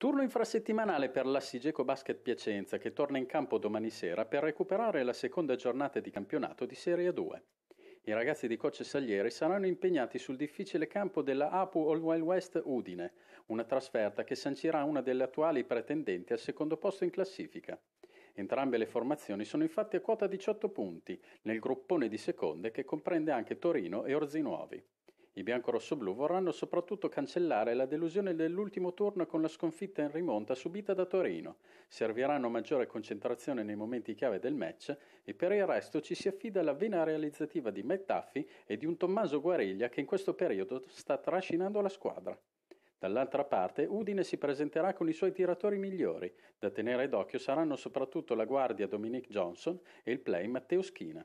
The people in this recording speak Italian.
Turno infrasettimanale per l'Assigeco Basket Piacenza che torna in campo domani sera per recuperare la seconda giornata di campionato di Serie 2. I ragazzi di Coce Salieri saranno impegnati sul difficile campo della Apu All Wild West Udine, una trasferta che sancirà una delle attuali pretendenti al secondo posto in classifica. Entrambe le formazioni sono infatti a quota 18 punti nel gruppone di seconde che comprende anche Torino e Orzinuovi. I biancorossoblu vorranno soprattutto cancellare la delusione dell'ultimo turno con la sconfitta in rimonta subita da Torino. Serviranno maggiore concentrazione nei momenti chiave del match e per il resto ci si affida alla vena realizzativa di Mettaffi e di un Tommaso Guariglia che in questo periodo sta trascinando la squadra. Dall'altra parte, Udine si presenterà con i suoi tiratori migliori. Da tenere d'occhio saranno soprattutto la guardia Dominic Johnson e il play Matteo Schina.